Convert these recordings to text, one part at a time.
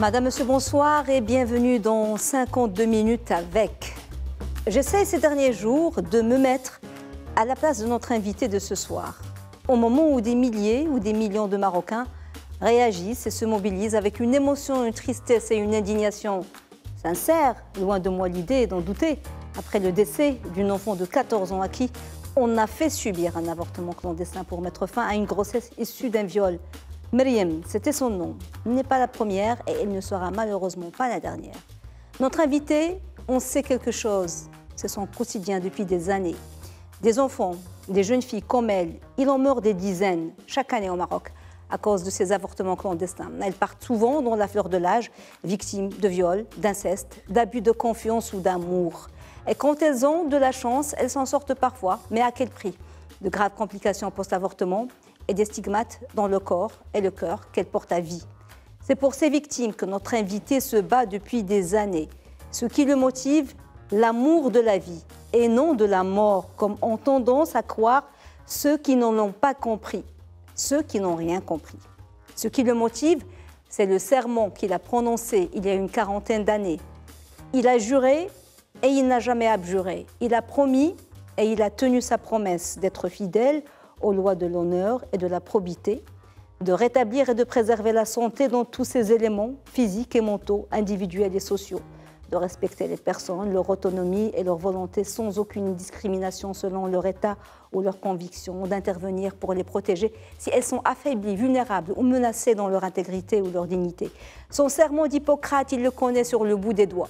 Madame, Monsieur, bonsoir et bienvenue dans 52 minutes avec. J'essaie ces derniers jours de me mettre à la place de notre invité de ce soir, au moment où des milliers ou des millions de Marocains réagissent et se mobilisent avec une émotion, une tristesse et une indignation sincère, loin de moi l'idée d'en douter, après le décès d'une enfant de 14 ans à qui on a fait subir un avortement clandestin pour mettre fin à une grossesse issue d'un viol. Meriem, c'était son nom, n'est pas la première et elle ne sera malheureusement pas la dernière. Notre invitée, on sait quelque chose, c'est son quotidien depuis des années. Des enfants, des jeunes filles comme elle, il en meurt des dizaines chaque année au Maroc à cause de ces avortements clandestins. Elles partent souvent dans la fleur de l'âge, victimes de viols, d'inceste, d'abus de confiance ou d'amour. Et quand elles ont de la chance, elles s'en sortent parfois, mais à quel prix De graves complications post-avortement, et des stigmates dans le corps et le cœur qu'elle porte à vie. C'est pour ces victimes que notre invité se bat depuis des années. Ce qui le motive, l'amour de la vie et non de la mort, comme ont tendance à croire ceux qui n'en ont pas compris, ceux qui n'ont rien compris. Ce qui le motive, c'est le serment qu'il a prononcé il y a une quarantaine d'années. Il a juré et il n'a jamais abjuré. Il a promis et il a tenu sa promesse d'être fidèle aux lois de l'honneur et de la probité, de rétablir et de préserver la santé dans tous ses éléments physiques et mentaux, individuels et sociaux, de respecter les personnes, leur autonomie et leur volonté sans aucune discrimination selon leur état ou leur conviction, d'intervenir pour les protéger si elles sont affaiblies, vulnérables ou menacées dans leur intégrité ou leur dignité. Son serment d'Hippocrate, il le connaît sur le bout des doigts.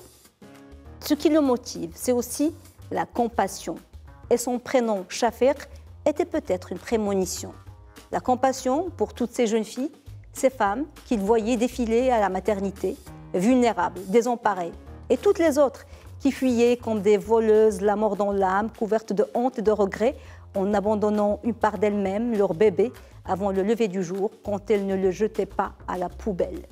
Ce qui le motive, c'est aussi la compassion. Et son prénom, Shafir, était peut-être une prémonition. La compassion pour toutes ces jeunes filles, ces femmes qu'il voyait défiler à la maternité, vulnérables, désemparées, et toutes les autres qui fuyaient comme des voleuses, la mort dans l'âme, couvertes de honte et de regrets, en abandonnant une part d'elles-mêmes, leur bébé, avant le lever du jour, quand elles ne le jetaient pas à la poubelle.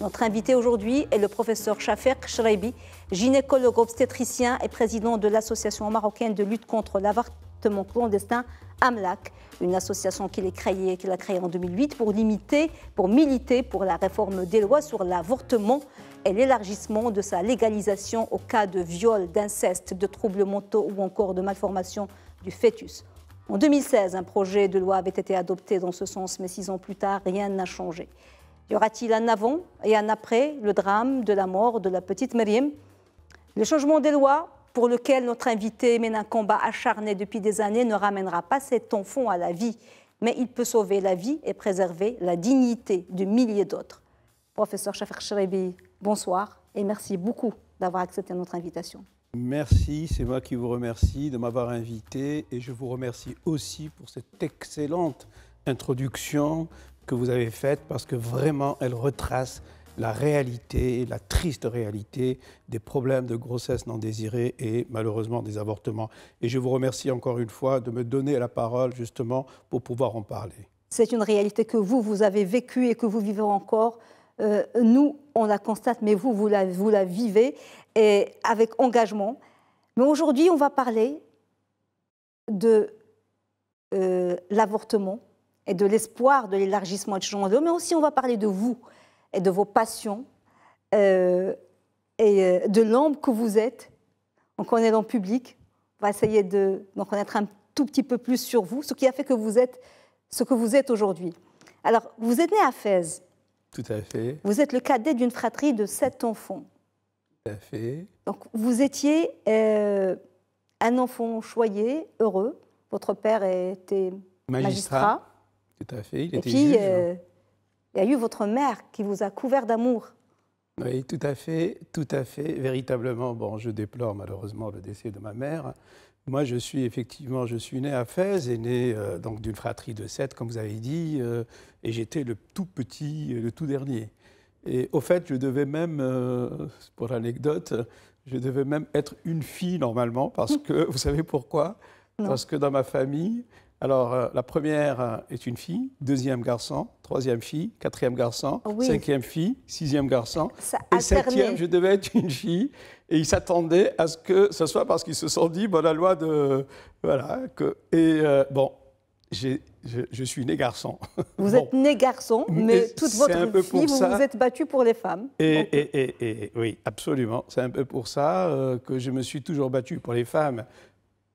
Notre invité aujourd'hui est le professeur Shafer Shreibi, gynécologue obstétricien et président de l'Association marocaine de lutte contre l'avortement mon clandestin Amlak, une association qu'il a créée créé en 2008 pour limiter, pour militer pour la réforme des lois sur l'avortement et l'élargissement de sa légalisation au cas de viol, d'inceste, de troubles mentaux ou encore de malformation du fœtus. En 2016, un projet de loi avait été adopté dans ce sens, mais six ans plus tard, rien n'a changé. Y aura-t-il un avant et un après le drame de la mort de la petite Meriem Le changement des lois pour lequel notre invité mène un combat acharné depuis des années, ne ramènera pas cet enfant à la vie, mais il peut sauver la vie et préserver la dignité de milliers d'autres. Professeur Shafir Shrebi, bonsoir et merci beaucoup d'avoir accepté notre invitation. Merci, c'est moi qui vous remercie de m'avoir invité et je vous remercie aussi pour cette excellente introduction que vous avez faite parce que vraiment elle retrace la réalité, la triste réalité des problèmes de grossesse non désirée et malheureusement des avortements. Et je vous remercie encore une fois de me donner la parole justement pour pouvoir en parler. C'est une réalité que vous, vous avez vécue et que vous vivez encore. Euh, nous, on la constate, mais vous, vous la, vivez et avec engagement. Mais aujourd'hui, on va parler de euh, l'avortement et de l'espoir de l'élargissement du genre mais aussi on va parler de vous, et de vos passions euh, et euh, de l'homme que vous êtes. Donc on est dans le public, on va essayer de, connaître un tout petit peu plus sur vous, ce qui a fait que vous êtes ce que vous êtes aujourd'hui. Alors, vous êtes né à Fès. Tout à fait. Vous êtes le cadet d'une fratrie de sept enfants. Tout à fait. Donc, vous étiez euh, un enfant choyé, heureux. Votre père était magistrat. Tout à fait. Il était juge. Il y a eu votre mère qui vous a couvert d'amour. Oui, tout à fait, tout à fait. Véritablement, bon, je déplore malheureusement le décès de ma mère. Moi, je suis effectivement, je suis né à Fès et né euh, donc d'une fratrie de sept, comme vous avez dit, euh, et j'étais le tout petit, euh, le tout dernier. Et au fait, je devais même, pour l'anecdote, je devais même être une fille normalement, parce que, vous savez pourquoi Parce que dans ma famille, alors, euh, la première euh, est une fille, deuxième garçon, troisième fille, quatrième garçon, ah cinquième fille, sixième garçon. et septième, je devais être une fille. Et ils s'attendaient à ce que ce soit parce qu'ils se sont dit, bon, la loi de. Voilà. Que, et euh, bon, je, je, suis né garçon. Vous êtes né garçon, mais toute votre vie, vous vous êtes battu pour les femmes. Et, et, et oui, absolument. C'est un peu pour ça que je me suis toujours battu pour les femmes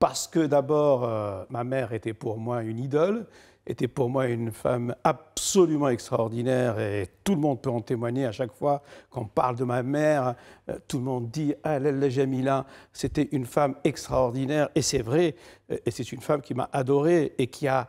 parce que d'abord, euh, ma mère était pour moi une idole, était pour moi une femme absolument extraordinaire et tout le monde peut en témoigner à chaque fois qu'on parle de ma mère. Euh, tout le monde dit Ah, la Jamila, c'était une femme extraordinaire et c'est vrai. Euh, et c'est une femme qui m'a adoré et qui a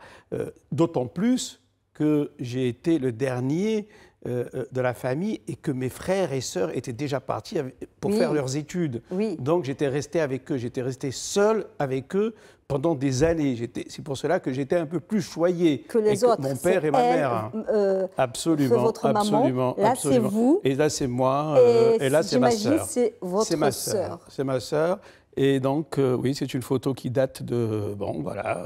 d'autant plus que j'ai été le dernier euh, euh, de la famille et que mes frères et sœurs étaient déjà partis pour faire leurs études. Donc j'étais resté avec eux, j'étais resté seul avec eux pendant des années. C'est pour cela que j'étais un peu plus choyé que les autres. mon père et ma mère. Hein. Euh, absolument, absolument, absolument, Là, c'est vous. Et là, c'est moi. Et, là, c'est ma sœur. C'est ma sœur. C'est ma sœur. Et donc, oui, c'est une photo qui date de, bon, voilà,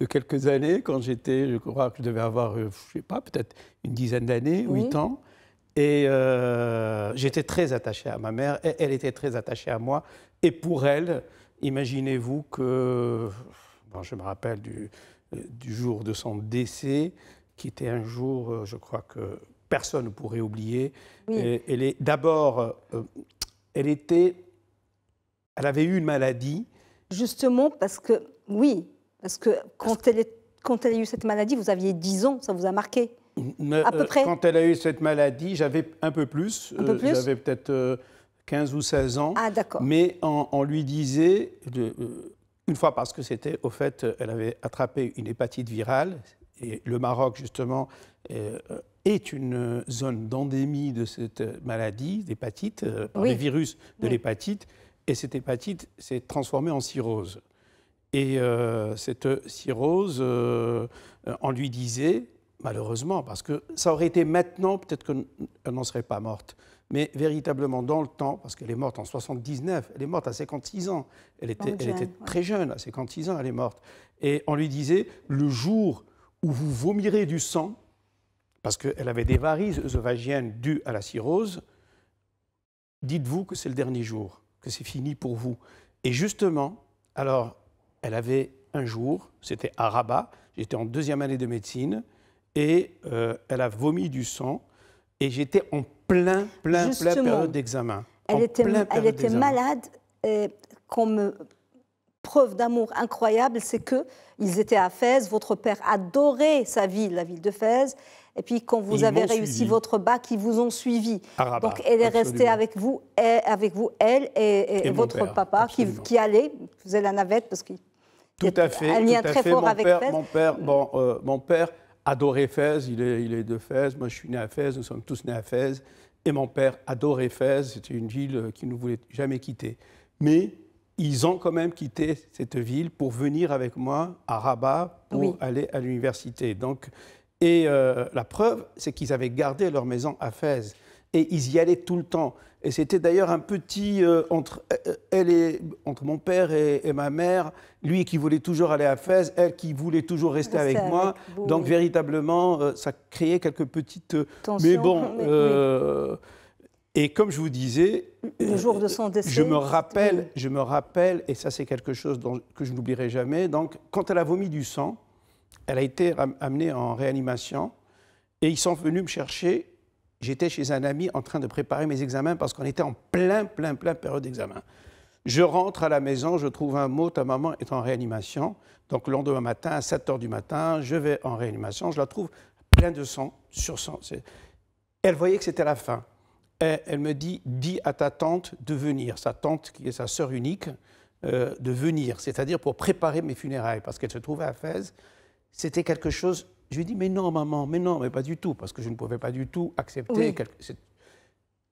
de quelques années, quand j'étais, je crois que je devais avoir, euh, je ne sais pas, peut-être une dizaine d'années, huit ans. Et euh, j'étais très attaché à ma mère, et elle était très attachée à moi. Et pour elle, imaginez-vous que, bon, je me rappelle du, du, jour de son décès, qui était un jour, euh, je crois que personne ne pourrait oublier. Elle est d'abord, elle était, elle avait eu une maladie. Justement parce que, oui, parce que quand elle, quand elle a eu cette maladie, vous aviez 10 ans, ça vous a marqué à peu euh, près. Quand elle a eu cette maladie, j'avais un peu plus. Euh, j'avais peut-être 15 euh, ou 16 ans. Ah, d'accord. Mais on, lui disait, de, une fois parce que c'était, au fait, elle avait attrapé une hépatite virale. Et le Maroc, justement, est une zone d'endémie de cette maladie, d'hépatite, des les virus de l'hépatite. Et cette hépatite s'est transformée en cirrhose. Et euh, cette cirrhose, euh, on lui disait, malheureusement, parce que ça aurait été maintenant, peut-être qu'elle n'en serait pas morte, mais véritablement dans le temps, parce qu'elle est morte en 79, elle est morte à 56 ans, elle était, elle était très jeune, à 56 ans, elle est morte. Et on lui disait, le jour où vous vomirez du sang, parce qu'elle avait des varices oesophagiennes dues à la cirrhose, dites-vous que c'est le dernier jour, que c'est fini pour vous. Et justement, alors elle avait un jour, c'était à Rabat, j'étais en deuxième année de médecine, et euh, elle a vomi du sang, et j'étais en plein, plein, plein période d'examen. Elle était, elle était malade, et comme euh, preuve d'amour incroyable, c'est que ils étaient à Fès, votre père adorait sa ville, la ville de Fès, et puis quand vous avez réussi votre bac, ils vous ont suivi. Donc elle est restée avec vous, avec vous elle et, votre papa qui, qui, allait, faisait la navette parce qu'il tout à fait. tout à fait, mon père, euh, Mon père, adorait Fès, il est, il est de Fès, moi je suis né à Fès, nous sommes tous nés à Fès. Et mon père adorait Fès, c'était une ville euh, qu'il ne voulait jamais quitter. Mais ils ont quand même quitté cette ville pour venir avec moi à Rabat pour aller à l'université. Donc, et euh, la preuve, c'est qu'ils avaient gardé leur maison à Fès. Et ils y allaient tout le temps. Et c'était d'ailleurs un petit euh, entre euh, elle et entre mon père et, ma mère, lui qui voulait toujours aller à Fès, elle qui voulait toujours rester avec, moi. Donc véritablement, euh, ça créait quelques petites. Tensions, mais bon. Et comme je vous disais, le jour de son décès, je me rappelle, je me rappelle, et ça c'est quelque chose que je n'oublierai jamais. Donc, quand elle a vomi du sang, elle a été amenée en réanimation, et ils sont venus me chercher j'étais chez un ami en train de préparer mes examens parce qu'on était en plein, plein, plein période d'examen. Je rentre à la maison, je trouve un mot, ta maman est en réanimation. Donc le lendemain matin, à 7 h du matin, je vais en réanimation, je la trouve plein de sang, sur sang. Elle voyait que c'était la fin. Et elle me dit, dis à ta tante de venir, sa tante qui est sa sœur unique, euh, de venir, c'est-à-dire pour préparer mes funérailles, parce qu'elle se trouvait à Fès. C'était quelque chose je lui ai dit, mais non, maman, mais non, mais pas du tout, parce que je ne pouvais pas du tout accepter.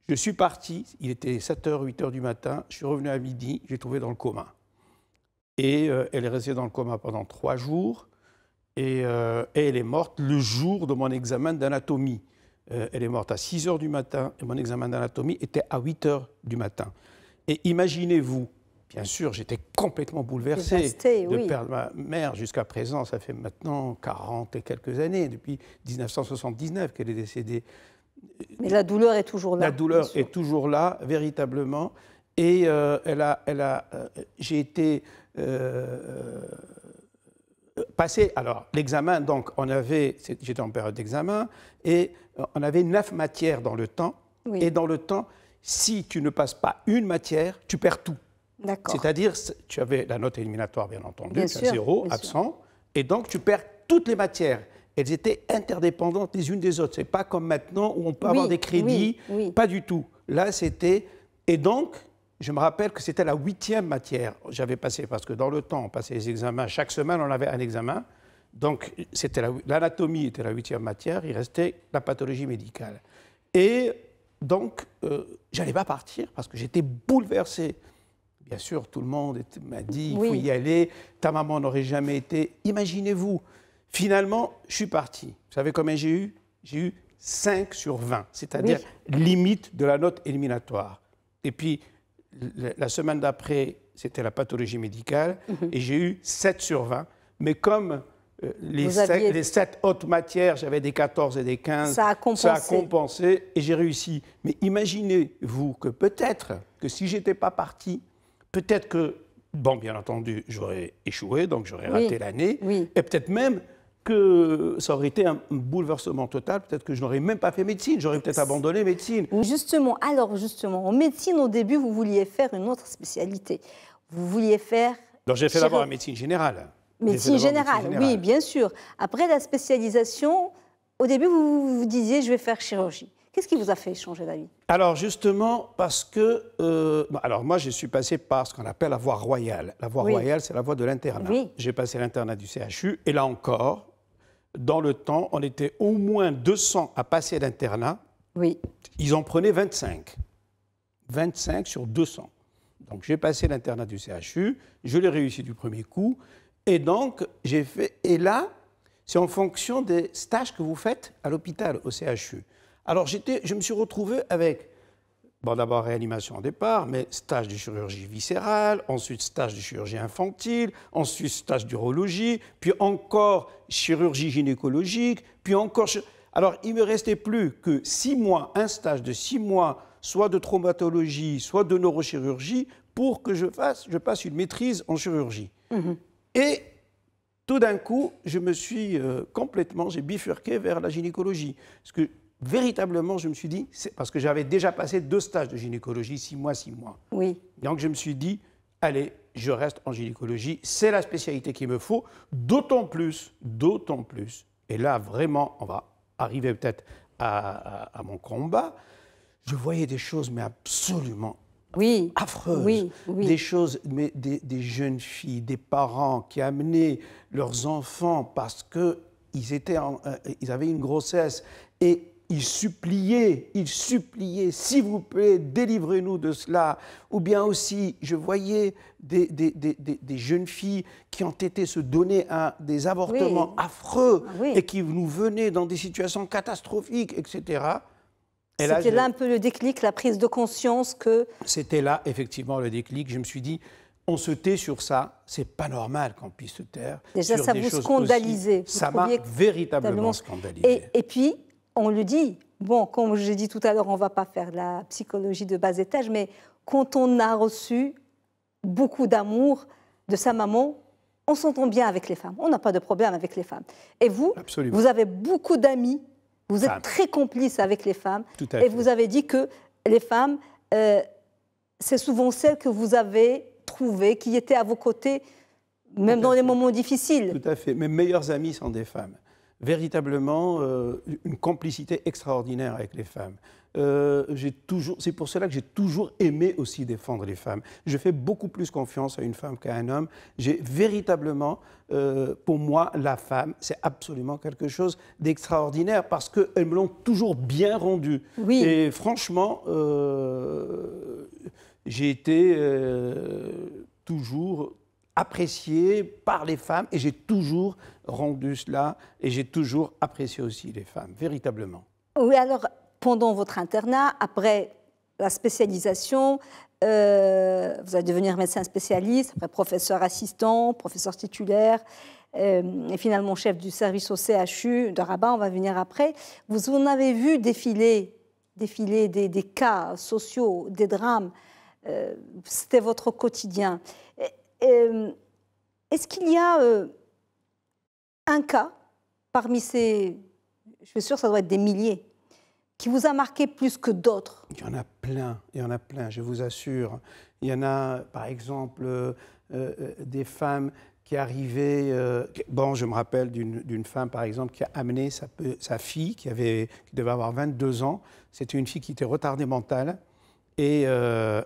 Je suis parti, il était 7h, 8h du matin, je suis revenu à midi, j'ai trouvé dans le coma. Et euh, elle est restée dans le coma pendant trois jours, et, euh, elle est morte le jour de mon examen d'anatomie. Euh, elle est morte à 6 h du matin, et mon examen d'anatomie était à 8 h du matin. Et imaginez-vous, Bien sûr, j'étais complètement bouleversé de perdre ma mère jusqu'à présent. Ça fait maintenant 40 et quelques années, depuis 1979 qu'elle est décédée. Mais la douleur est toujours là. La douleur est toujours là, véritablement. Et euh, elle a, elle a, euh, j'ai été euh, passé. Alors, l'examen, donc, on avait, j'étais en période d'examen, et on avait neuf matières dans le temps. Et dans le temps, si tu ne passes pas une matière, tu perds tout. C'est-à-dire, tu avais la note éliminatoire, bien entendu, bien zéro, absent, et donc tu perds toutes les matières. Elles étaient interdépendantes les unes des autres. C'est pas comme maintenant où on peut avoir des crédits, pas du tout. Là, c'était. Et donc, je me rappelle que c'était la huitième matière. J'avais passé, parce que dans le temps, on passait les examens. Chaque semaine, on avait un examen. Donc, c'était l'anatomie était la huitième matière. Il restait la pathologie médicale. Et donc, je euh, n'allais j'allais pas partir parce que j'étais bouleversé. Bien sûr, tout le monde m'a dit, il faut y aller, ta maman n'aurait jamais été. Imaginez-vous, finalement, je suis parti. Vous savez combien j'ai eu J'ai eu 5 sur 20, c'est-à-dire limite de la note éliminatoire. Et puis, la semaine d'après, c'était la pathologie médicale, mhm. et j'ai eu 7 sur 20. Mais comme euh, les, 7, hautes matières, j'avais des 14 et des 15, ça a compensé, ça a compensé et j'ai réussi. Mais imaginez-vous que peut-être que si j'étais pas parti, peut-être que, bon, bien entendu, j'aurais échoué, donc j'aurais raté l'année, et peut-être même que ça aurait été un bouleversement total, peut-être que je n'aurais même pas fait médecine, j'aurais peut-être abandonné médecine. Justement, alors justement, en médecine, au début, vous vouliez faire une autre spécialité. Vous vouliez faire... Donc j'ai fait d'abord la Médecine générale, médecine générale, oui, bien sûr. Après la spécialisation, au début, vous vous disiez, je vais faire chirurgie. Qu'est-ce qui vous a fait changer d'avis Alors justement parce que, euh, alors moi je suis passé par ce qu'on appelle la voie royale. La voie royale, c'est la voie de l'internat. J'ai passé l'internat du CHU et là encore, dans le temps, on était au moins 200 à passer l'internat. Oui. Ils en prenaient 25. 25 sur 200. Donc j'ai passé l'internat du CHU, je l'ai réussi du premier coup et donc j'ai fait et là, c'est en fonction des stages que vous faites à l'hôpital, au CHU. Alors je me suis retrouvé avec, bon d'abord réanimation au départ, mais stage de chirurgie viscérale, ensuite stage de chirurgie infantile, ensuite stage d'urologie, puis encore chirurgie gynécologique, puis encore... Alors il me restait plus que six mois, un stage de six mois, soit de traumatologie, soit de neurochirurgie, pour que je, fasse, je passe une maîtrise en chirurgie. Mm-hmm. Et tout d'un coup, je me suis euh, complètement, j'ai bifurqué vers la gynécologie. Parce que véritablement, je me suis dit, parce que j'avais déjà passé deux stages de gynécologie, six mois, six mois. Oui. Donc je me suis dit, allez, je reste en gynécologie, c'est la spécialité qu'il me faut, d'autant plus, d'autant plus, et là vraiment, on va arriver peut-être à, mon combat, je voyais des choses, mais absolument oui. affreuses. Oui, oui. Des choses, mais des, jeunes filles, des parents qui amenaient leurs enfants parce que ils, étaient euh, avaient une grossesse et il suppliait, il suppliait, s'il vous plaît, délivrez-nous de cela. Ou bien aussi, je voyais des, des, des, des, jeunes filles qui ont été se donner à des avortements affreux ah et qui nous venaient dans des situations catastrophiques, etc. C'était là, un peu le déclic, la prise de conscience que... C'était là, effectivement, le déclic. Je me suis dit, on se tait sur ça, c'est pas normal qu'on puisse se taire. Déjà, ça des vous scandalisait. ça m'a véritablement scandalisé. Et, et, puis, on le dit, bon, comme j'ai dit tout à l'heure, on ne va pas faire de la psychologie de bas étage, mais quand on a reçu beaucoup d'amour de sa maman, on s'entend bien avec les femmes. On n'a pas de problème avec les femmes. Et vous, vous avez beaucoup d'amis, vous êtes très complices avec les femmes. et vous avez dit que les femmes, euh, c'est souvent celles que vous avez trouvées, qui étaient à vos côtés, même dans les moments difficiles. Tout à fait. Mes meilleures amies sont des femmes véritablement euh, une complicité extraordinaire avec les femmes. Euh, c'est pour cela que j'ai toujours aimé aussi défendre les femmes. Je fais beaucoup plus confiance à une femme qu'à un homme. J'ai véritablement, euh, pour moi, la femme, c'est absolument quelque chose d'extraordinaire parce qu'elles me l'ont toujours bien rendue. Et franchement, j'ai été toujours apprécié par les femmes et j'ai toujours rendu cela et j'ai toujours apprécié aussi les femmes, véritablement. Oui, alors pendant votre internat, après la spécialisation, euh, vous allez devenir médecin spécialiste, après professeur assistant, professeur titulaire euh, et finalement chef du service au CHU de Rabat, on va venir après. Vous en avez vu défiler, défiler des, cas sociaux, des drames. Euh, c'était votre quotidien. Euh, est-ce qu'il y a euh, un cas parmi ces, je suis sûr, ça doit être des milliers, qui vous a marqué plus que d'autres Il y en a plein, il y en a plein, je vous assure. Il y en a, par exemple, euh, des femmes qui arrivaient. bon, je me rappelle d'une femme, par exemple, qui a amené sa, fille, qui, devait avoir 22 ans. C'était une fille qui était retardée mentale et elle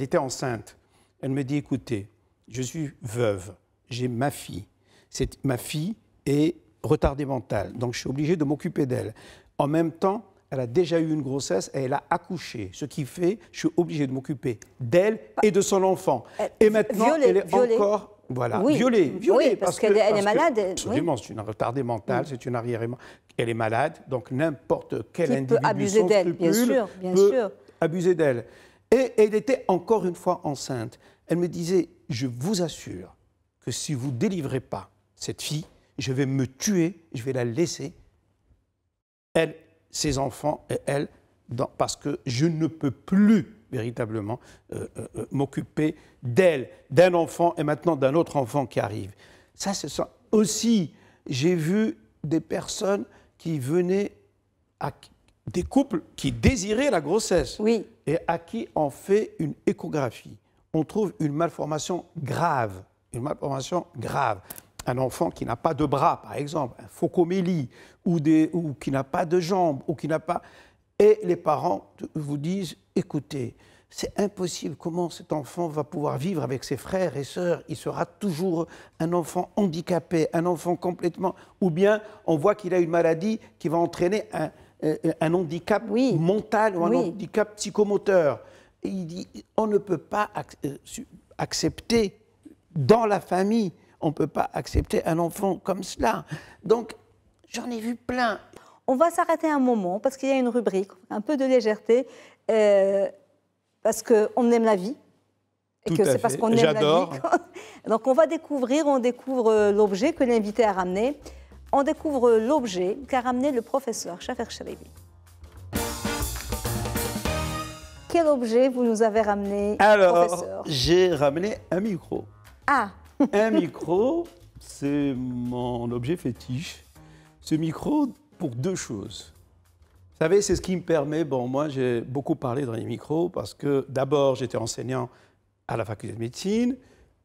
était enceinte. Elle me dit écoutez, je suis veuve, j'ai ma fille. C'est, ma fille est retardée mentale, donc je suis obligé de m'occuper d'elle. En même temps, elle a déjà eu une grossesse et elle a accouché. Ce qui fait, je suis obligé de m'occuper d'elle et de son enfant. Euh, et maintenant, elle est encore voilà, violée, violée oui, parce, qu'elle est malade. absolument, c'est une retardée mentale, mm. c'est une arrière Elle est malade, donc n'importe quel individu peut abuser d'elle, bien sûr, bien sûr. abuser d'elle. Et elle était encore une fois enceinte. Elle me disait, je vous assure que si vous ne délivrez pas cette fille, je vais me tuer, je vais la laisser, elle, ses enfants et elle, parce que je ne peux plus véritablement euh, euh, euh, m'occuper d'elle, d'un enfant et maintenant d'un autre enfant qui arrive. Ça, c'est ça. Aussi, j'ai vu des personnes qui venaient, des couples qui désiraient la grossesse et à qui on fait une échographie on trouve une malformation grave, une malformation grave. Un enfant qui n'a pas de bras, par exemple, un phocomélie, ou, qui n'a pas de jambes, ou qui n'a pas... Et les parents vous disent, écoutez, c'est impossible. Comment cet enfant va pouvoir vivre avec ses frères et sœurs Il sera toujours un enfant handicapé, un enfant complètement. Ou bien on voit qu'il a une maladie qui va entraîner un, handicap mental ou un handicap psychomoteur. Et il dit, on ne peut pas euh, accepter dans la famille, on ne peut pas accepter un enfant comme cela. Donc, j'en ai vu plein. On va s'arrêter un moment parce qu'il y a une rubrique, un peu de légèreté, euh, parce qu'on aime la vie. Et Tout que c'est parce qu'on aime la vie. Donc, on va découvrir, on découvre euh, l'objet que l'invité a ramené. On découvre euh, l'objet qu'a ramené le professeur Shafer Sharibi. quel objet vous nous avez ramené, Alors, j'ai ramené un micro. Ah Un micro, c'est mon objet fétiche. Ce micro, pour deux choses. Vous savez, c'est ce qui me permet, bon, moi j'ai beaucoup parlé dans les micros parce que d'abord j'étais enseignant à la faculté de médecine,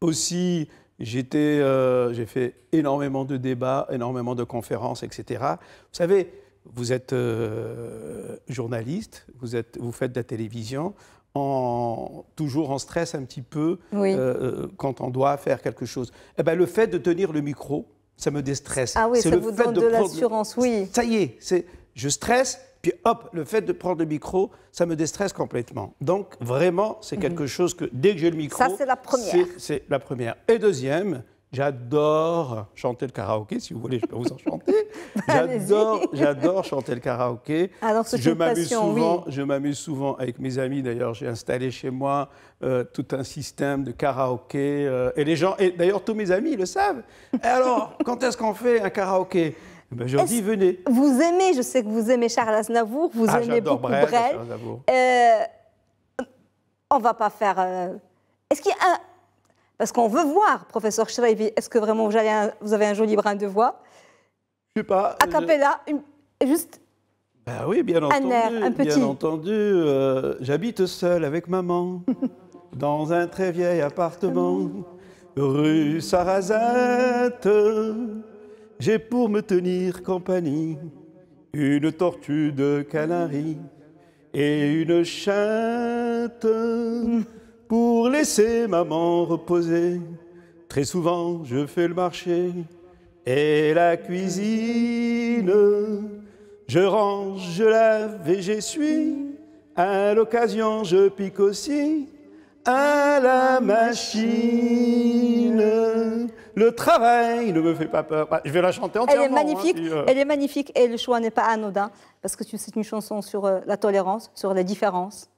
aussi euh, j'ai fait énormément de débats, énormément de conférences, etc. Vous savez, vous êtes euh, journaliste, vous, êtes, vous faites de la télévision, en, toujours en stress un petit peu euh, euh, quand on doit faire quelque chose. Eh ben, le fait de tenir le micro, ça me déstresse. Ah oui, ça vous donne de, l'assurance, oui. Ça y est, c'est, je stresse, puis hop, le fait de prendre le micro, ça me déstresse complètement. Donc vraiment, c'est mhm. quelque chose que dès que j'ai le micro... Ça, c'est la première. C'est, la première. Et deuxième, J'adore chanter le karaoké, si vous voulez, je peux vous en chanter. j'adore, chanter le karaoké. Ah, alors, je m'amuse souvent, je m'amuse souvent avec mes amis. D'ailleurs, j'ai installé chez moi euh, tout un système de karaoké. Euh, et les gens, et d'ailleurs, tous mes amis le savent. alors, quand est-ce qu'on fait un karaoké eh ben, je dis, venez. Vous aimez, je sais que vous aimez Charles Aznavour, vous ah, aimez beaucoup Brel. Euh, on va pas faire. Est-ce qu'il y a un parce qu'on veut voir, professeur Shreibi, est-ce que vraiment vous avez, un, vous avez, un, joli brin de voix Je sais pas. A cappella, juste. Bah oui, bien entendu. Un air, un petit. Bien entendu. Euh, j'habite seul avec maman, dans un très vieil appartement, rue Sarrazette. J'ai pour me tenir compagnie une tortue de Canaries et une chatte. pour laisser maman reposer. Très souvent, je fais le marché et la cuisine. Je range, je lave et j'essuie. À l'occasion, je pique aussi à la machine. Le travail ne me fait pas peur. Bah, je vais la chanter entièrement. Elle est hein, magnifique. Euh, Elle est magnifique et le choix n'est pas anodin parce que c'est une chanson sur euh, la tolérance, sur la différence.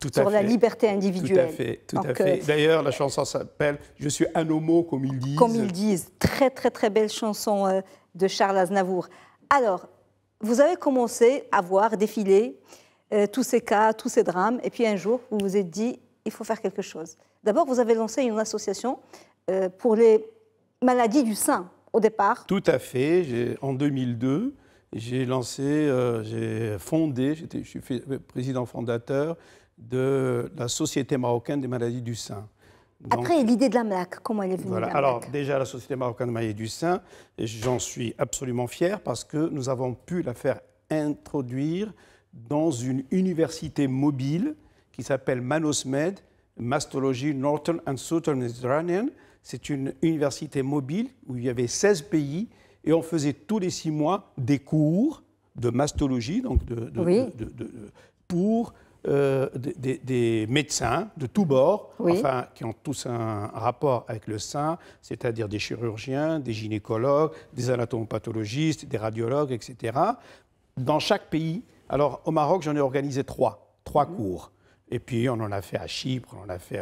Tout sur la liberté individuelle. Tout à fait, tout à fait. Euh, D'ailleurs, la chanson s'appelle Je suis un homo, comme ils disent. Comme ils disent. Très, très, très belle chanson euh, de Charles Aznavour. Alors, vous avez commencé à voir défiler euh, tous ces cas, tous ces drames, et puis un jour, vous vous êtes dit il faut faire quelque chose. D'abord, vous avez lancé une association pour les maladies du sein, au départ. Tout à fait. En 2002, j'ai lancé, j'ai fondé, je suis président fondateur de la Société marocaine des maladies du sein. Après, l'idée de la MAC, comment elle est venue Alors, déjà, la Société marocaine des maladies du sein, j'en suis absolument fier parce que nous avons pu la faire introduire dans une université mobile qui s'appelle Manosmed, Mastology Northern and Southern Mediterranean. C'est une université mobile où il y avait 16 pays et on faisait tous les six mois des cours de mastologie, donc de, de, pour euh, des, médecins de tous bords, qui ont tous un rapport avec le sein, c'est-à-dire des chirurgiens, des gynécologues, des anatomopathologistes, des radiologues, etc. Dans chaque pays, alors au Maroc, j'en ai organisé trois, trois mhm. cours. Et puis on en a fait à Chypre, on en a fait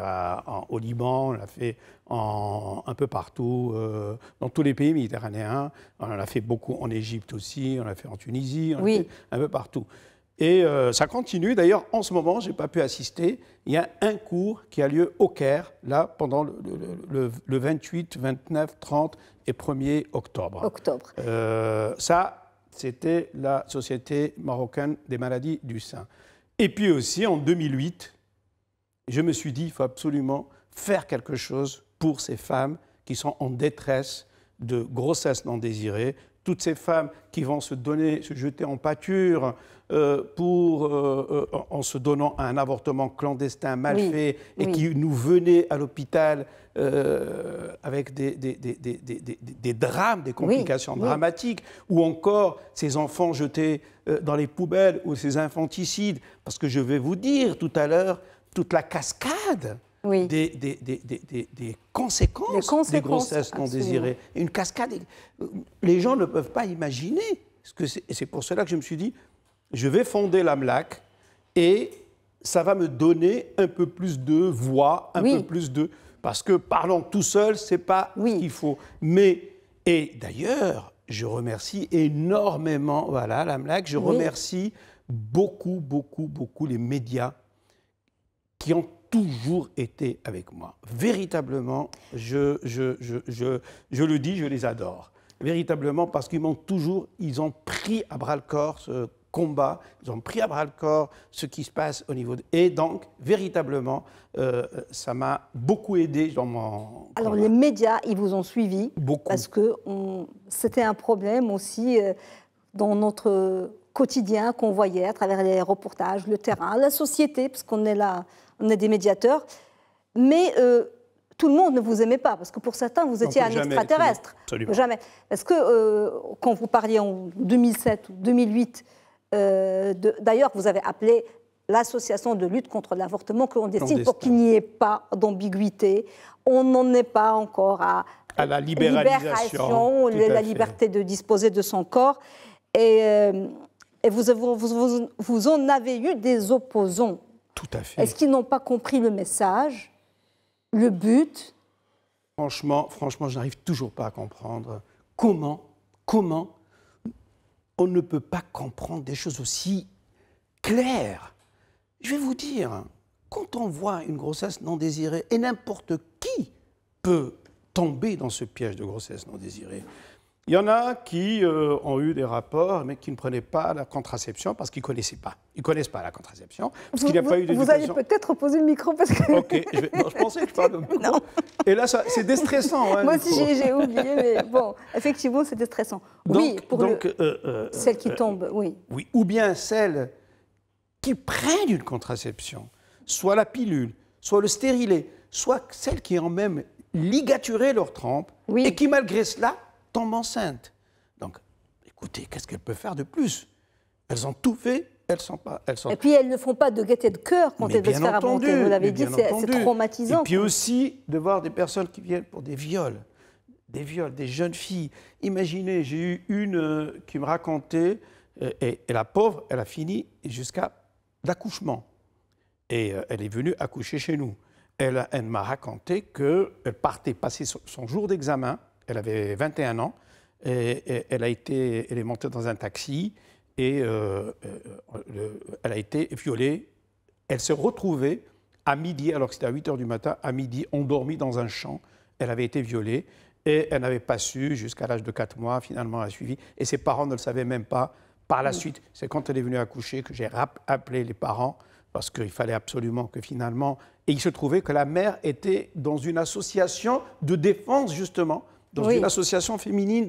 au Liban, on l'a fait un peu partout, euh, dans tous les pays méditerranéens. On en a fait beaucoup en Égypte aussi, on l'a fait en Tunisie, un peu partout. Et euh, ça continue. D'ailleurs, en ce moment, je n'ai pas pu assister. Il y a un cours qui a lieu au Caire, là, pendant le, 28, 29, 30 et 1er octobre. Octobre. Euh, ça, c'était la Société marocaine des maladies du sein. Et puis aussi, en 2008, je me suis dit, il faut absolument faire quelque chose pour ces femmes qui sont en détresse de grossesse non désirée, toutes ces femmes qui vont se donner, se jeter en pâture euh, pour, euh, euh, en se donnant un avortement clandestin mal fait et qui nous venaient à l'hôpital avec des, drames, des complications dramatiques, ou encore ces enfants jetés dans les poubelles ou ces infanticides. Parce que je vais vous dire tout à l'heure toute la cascade des, des, conséquences, des grossesses non désirées. Une cascade. Les gens ne peuvent pas imaginer. Ce que et c'est pour cela que je me suis dit, je vais fonder l'AMLAC et ça va me donner un peu plus de voix, un peu plus de... Parce que parlant tout seul, c'est pas oui. ce qu'il faut. Mais, et d'ailleurs, je remercie énormément, voilà, l'AMLAC, je remercie beaucoup, beaucoup, beaucoup les médias qui ont toujours été avec moi. Véritablement, je, je, je, je le dis, je les adore. Véritablement, parce qu'ils m'ont toujours, ils ont pris à bras le corps ce combat, ils ont pris à bras le corps ce qui se passe au niveau de... Et donc, véritablement, euh, ça m'a beaucoup aidé dans mon... Alors, les médias, ils vous ont suivi Beaucoup. Parce que on... c'était un problème aussi euh, dans notre quotidien qu'on voyait à travers les reportages, le terrain, la société, parce qu'on est là on est des médiateurs. Mais euh, tout le monde ne vous aimait pas, parce que pour certains, vous étiez un extraterrestre. Jamais. Parce que euh, quand vous parliez en 2007 ou 2008, euh, d'ailleurs, vous avez appelé l'association de lutte contre l'avortement décide pour qu'il n'y ait pas d'ambiguïté. On n'en est pas encore à, la libéralisation, libération, la liberté de disposer de son corps. Et, vous, vous en avez eu des opposants est-ce qu'ils n'ont pas compris le message, le but Franchement, franchement, je n'arrive toujours pas à comprendre comment, comment on ne peut pas comprendre des choses aussi claires. Je vais vous dire, quand on voit une grossesse non désirée, et n'importe qui peut tomber dans ce piège de grossesse non désirée, il y en a qui euh, ont eu des rapports, mais qui ne prenaient pas la contraception parce qu'ils ne connaissaient pas. Ils ne connaissent pas la contraception, parce qu'il n'y a pas eu Vous allez peut-être poser le micro parce que... Ok, je, pensais que je parlais Non. Et là, c'est déstressant. Hein, Moi aussi, j'ai oublié, mais bon, effectivement, c'est déstressant. oui, pour donc, euh, euh, celle qui tombe, oui. Oui, ou bien celles qui prennent une contraception, soit la pilule, soit le stérilet, soit celle qui ont même ligaturé leur trempe, et qui, malgré cela, tombe enceinte. Donc, écoutez, qu'est-ce qu'elles peuvent faire de plus Elles ont tout fait, elles sont pas... Elles sont... Et puis, elles ne font pas de gaieté de cœur quand elles veulent se faire entendu, Vous l'avez dit, c'est traumatisant. Et puis aussi, de voir des personnes qui viennent pour des viols, des viols, des jeunes filles. Imaginez, j'ai eu une euh, qui me racontait, euh, et, la pauvre, elle a fini jusqu'à l'accouchement. Et euh, elle est venue accoucher chez nous. Elle, elle m'a raconté qu'elle partait passer son jour d'examen elle avait 21 ans, et, elle, a été, elle est montée dans un taxi et euh, euh, elle a été violée. Elle s'est retrouvée à midi, alors que c'était à 8 h du matin, à midi, endormie dans un champ. Elle avait été violée et elle n'avait pas su jusqu'à l'âge de 4 mois, finalement, elle a suivi. Et ses parents ne le savaient même pas. Par la mm. suite, c'est quand elle est venue accoucher que j'ai appelé les parents parce qu'il fallait absolument que finalement. Et il se trouvait que la mère était dans une association de défense, justement, dans une association féminine.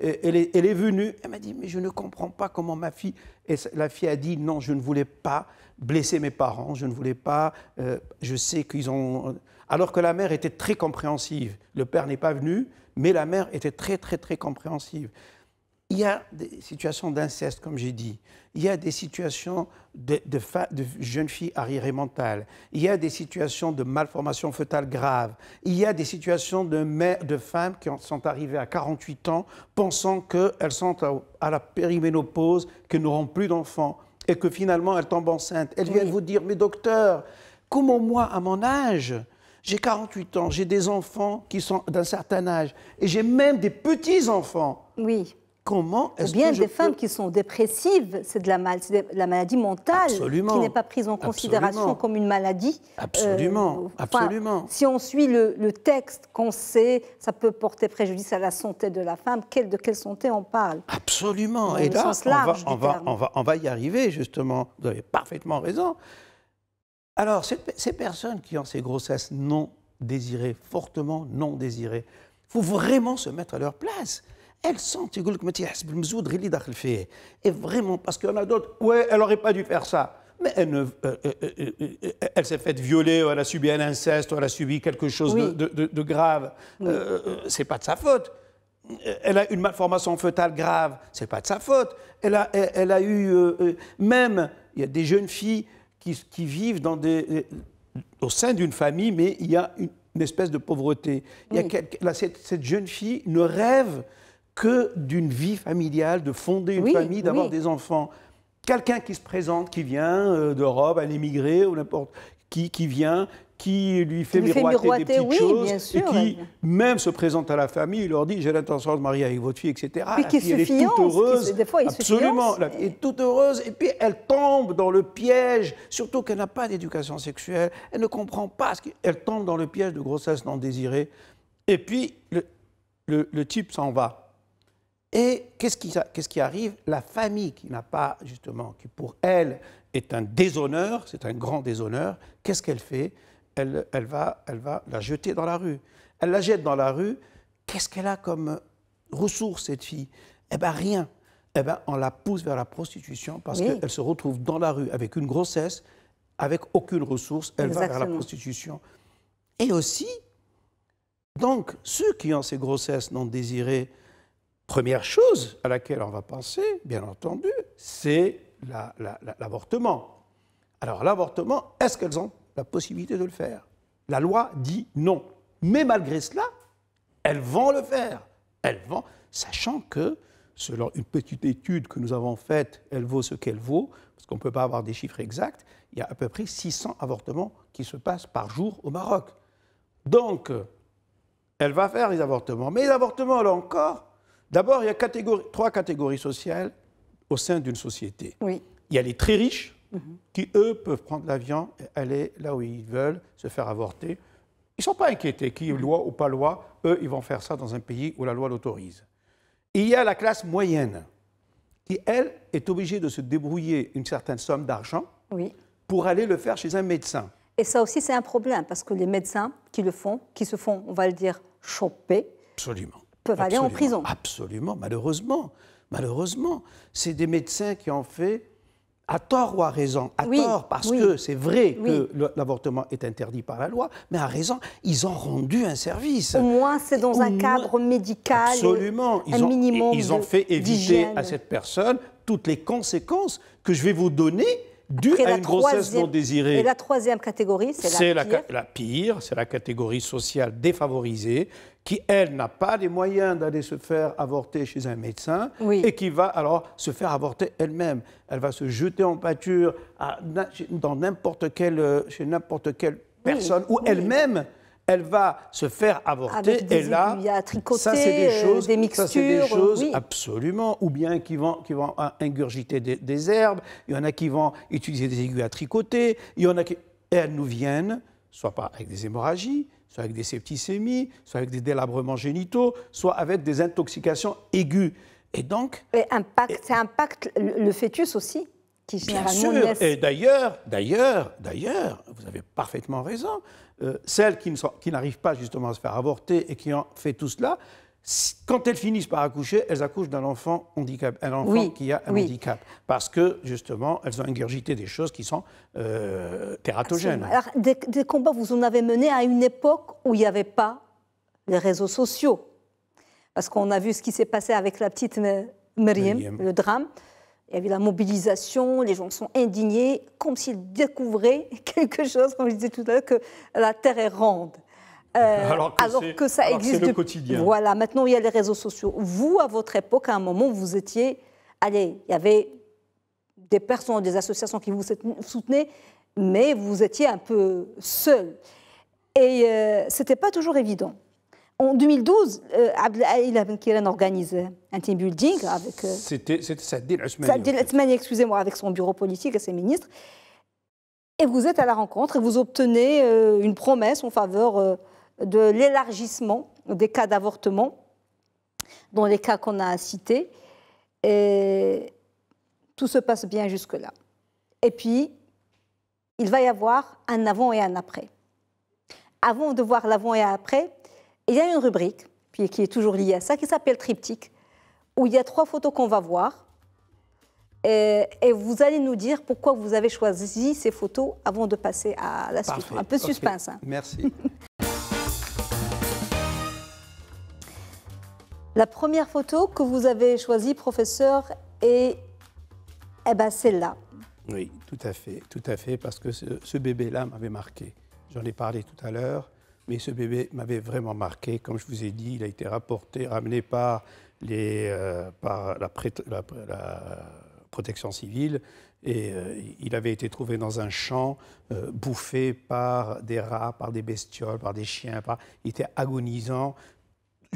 Elle, est, venue, elle m'a dit, mais je ne comprends pas comment ma fille... Et la fille a dit, non, je ne voulais pas blesser mes parents, je ne voulais pas... Euh, je sais qu'ils ont... Alors que la mère était très compréhensive. Le père n'est pas venu, mais la mère était très, très, très compréhensive il y a des situations d'inceste, comme j'ai dit. Il y a des situations de, de, jeunes filles arriérées mentales. Il y a des situations de malformations fœtales graves. Il y a des situations de, mères, de femmes qui sont arrivées à 48 ans pensant qu'elles sont à, la périménopause, qu'elles n'auront plus d'enfants et que finalement elles tombent enceintes. Elles viennent vous dire, mais docteur, comment moi, à mon âge, j'ai 48 ans, j'ai des enfants qui sont d'un certain âge et j'ai même des petits-enfants. Oui bien des femmes qui sont dépressives, c'est de, mal... la maladie mentale qui n'est pas prise en considération comme une maladie. Euh, absolument, absolument. si on suit le, texte qu'on sait, ça peut porter préjudice à la santé de la femme. Quelle, de quelle santé on parle Absolument. Et là, on, va, y arriver, justement. Vous avez parfaitement raison. Alors, ces, ces personnes qui ont ces grossesses non désirées, fortement non désirées, il faut vraiment se mettre à leur place elles sentent, que Et vraiment, parce qu'il y en a d'autres, ouais, elle n'aurait pas dû faire ça. Mais elle, euh, euh, euh, elle s'est faite violer, ou elle a subi un inceste, ou elle a subi quelque chose de, grave. Ce c'est pas de sa faute. Elle a une malformation fœtale grave, c'est pas de sa faute. Elle a, elle, a eu. même, il y a des jeunes filles qui, vivent dans des, au sein d'une famille, mais il y a une, espèce de pauvreté. Il y a, cette, cette, jeune fille ne rêve que d'une vie familiale, de fonder une famille, d'avoir des enfants. Quelqu'un qui se présente, qui vient euh, d'Europe, un émigré ou n'importe qui, qui vient, qui lui fait, qui miroiter, des petites choses, et qui même se présente à la famille, il leur dit j'ai l'intention de marier avec votre fille, etc. Puis la elle est toute heureuse, absolument, elle est toute heureuse, et puis elle tombe dans le piège, surtout qu'elle n'a pas d'éducation sexuelle, elle ne comprend pas, ce elle tombe dans le piège de grossesse non désirée, et puis le, le type s'en va. Et qu'est-ce qui, arrive La famille qui n'a pas, justement, qui pour elle est un déshonneur, c'est un grand déshonneur, qu'est-ce qu'elle fait elle, elle, va, elle va la jeter dans la rue. Elle la jette dans la rue, qu'est-ce qu'elle a comme ressource, cette fille Eh bien, rien. Eh bien, on la pousse vers la prostitution parce qu'elle se retrouve dans la rue avec une grossesse, avec aucune ressource, elle va vers la prostitution. Et aussi, donc, ceux qui ont ces grossesses non désirées, première chose à laquelle on va penser, bien entendu, c'est l'avortement. Alors l'avortement, est-ce qu'elles ont la possibilité de le faire La loi dit non. Mais malgré cela, elles vont le faire. Elles vont, sachant que, selon une petite étude que nous avons faite, elle vaut ce qu'elle vaut, parce qu'on ne peut pas avoir des chiffres exacts, il y a à peu près 600 avortements qui se passent par jour au Maroc. Donc, elle va faire les avortements. Mais les avortements, là encore, D'abord, il y a trois catégories sociales au sein d'une société. Oui. Il y a les très riches, mhm. qui, eux, peuvent prendre l'avion et aller là où ils veulent, se faire avorter. Ils ne sont pas inquiétés, qu'il y ait mhm. loi ou pas loi. Eux, ils vont faire ça dans un pays où la loi l'autorise. Il y a la classe moyenne, qui, elle, est obligée de se débrouiller une certaine somme d'argent pour aller le faire chez un médecin. Et ça aussi, c'est un problème, parce que les médecins qui le font, qui se font, on va le dire, choper, Absolument peuvent aller en prison. Absolument, malheureusement. Malheureusement, c'est des médecins qui ont fait à tort ou à raison, à tort parce que c'est vrai que l'avortement est interdit par la loi, mais à raison, ils ont rendu un service. Au moins, c'est dans un cadre médical. Absolument, ils, ils ont fait éviter à cette personne toutes les conséquences que je vais vous donner due à une grossesse non désirée. Et la troisième catégorie, c'est la, pire. pire, c'est la catégorie sociale défavorisée qui, elle, n'a pas les moyens d'aller se faire avorter chez un médecin et qui va alors se faire avorter elle-même. Elle va se jeter en pâture à, dans n'importe chez n'importe quelle personne ou elle-même elle va se faire avorter. et là, ça c'est des euh, choses, des ça des choses absolument. Ou bien qui vont, qui vont ingurgiter des, herbes. Il y en a qui vont utiliser des aiguilles à tricoter. Il y en a qui, et elles nous viennent, soit pas avec des hémorragies, soit avec des septicémies, soit avec des délabrements génitaux, soit avec des intoxications aiguës. Et donc, et impact, ça impacte le fœtus aussi. Bien sûr. Et d'ailleurs, d'ailleurs, d'ailleurs, vous avez parfaitement raison. Euh, celles qui, n'arrivent pas justement à se faire avorter et qui ont fait tout cela, quand elles finissent par accoucher, elles accouchent d'un enfant handicap, un enfant qui a un handicap, parce que justement, elles ont ingurgité des choses qui sont euh, tératogènes. Alors, des, combats, vous en avez mené à une époque où il n'y avait pas les réseaux sociaux, parce qu'on a vu ce qui s'est passé avec la petite Myriam, Myriam. le drame. Il y avait la mobilisation, les gens sont indignés, comme s'ils découvraient quelque chose, comme je disais tout à l'heure, que la Terre est ronde. Euh, alors, que, ça existe. c'est quotidien. Voilà, maintenant il y a les réseaux sociaux. Vous, à votre époque, à un moment, vous étiez. Allez, il y avait des personnes, des associations qui vous soutenaient, mais vous étiez un peu seul. Et euh, ce n'était pas toujours évident. En 2012, euh, Abdel Abdelhaïla organise un team building avec. Euh, c'était Saddil Ousmane. – Saddil Ousmane, excusez-moi, avec son bureau politique et ses ministres. Et vous êtes à la rencontre et vous obtenez euh, une promesse en faveur de l'élargissement des cas d'avortement, dans les cas qu'on a cités. Et tout se passe bien jusque-là. Et puis, il va y avoir un avant et un après. Avant de voir l'avant et après, il y a une rubrique puis, qui est toujours liée à ça, qui s'appelle Triptyque, où il y a trois photos qu'on va voir. Et, vous allez nous dire pourquoi vous avez choisi ces photos avant de passer à la suite. Un peu suspense. Hein. Merci. la première photo que vous avez choisie, professeur, est eh ben, celle-là. Oui, tout à fait, tout à fait, parce que ce bébé-là m'avait marqué. J'en ai parlé tout à l'heure. Mais ce bébé m'avait vraiment marqué. Comme je vous ai dit, il a été rapporté, ramené par, les, euh, par la, protection civile. Et euh, il avait été trouvé dans un champ, euh, bouffé par des rats, par des bestioles, par des chiens. Il était agonisant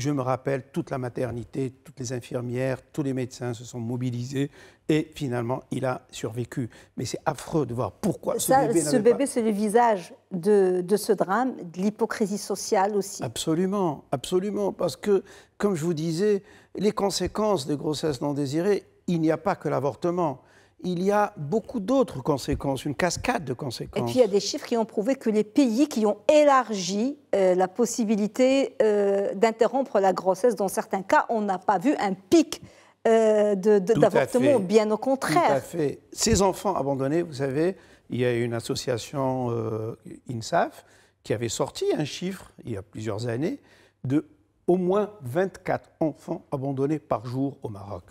je me rappelle, toute la maternité, toutes les infirmières, tous les médecins se sont mobilisés et finalement, il a survécu. Mais c'est affreux de voir pourquoi ce bébé. Ce bébé, c'est le visage de, de, ce drame, de l'hypocrisie sociale aussi. Absolument, absolument. Parce que, comme je vous disais, les conséquences des grossesses non désirées, il n'y a pas que l'avortement il y a beaucoup d'autres conséquences, une cascade de conséquences. Et puis il y a des chiffres qui ont prouvé que les pays qui ont élargi euh, la possibilité euh, d'interrompre la grossesse, dans certains cas, on n'a pas vu un pic euh, d'avortement, bien au contraire. Tout à fait. Ces enfants abandonnés, vous savez, il y a une association euh, INSAF qui avait sorti un chiffre il y a plusieurs années de au moins 24 enfants abandonnés par jour au Maroc.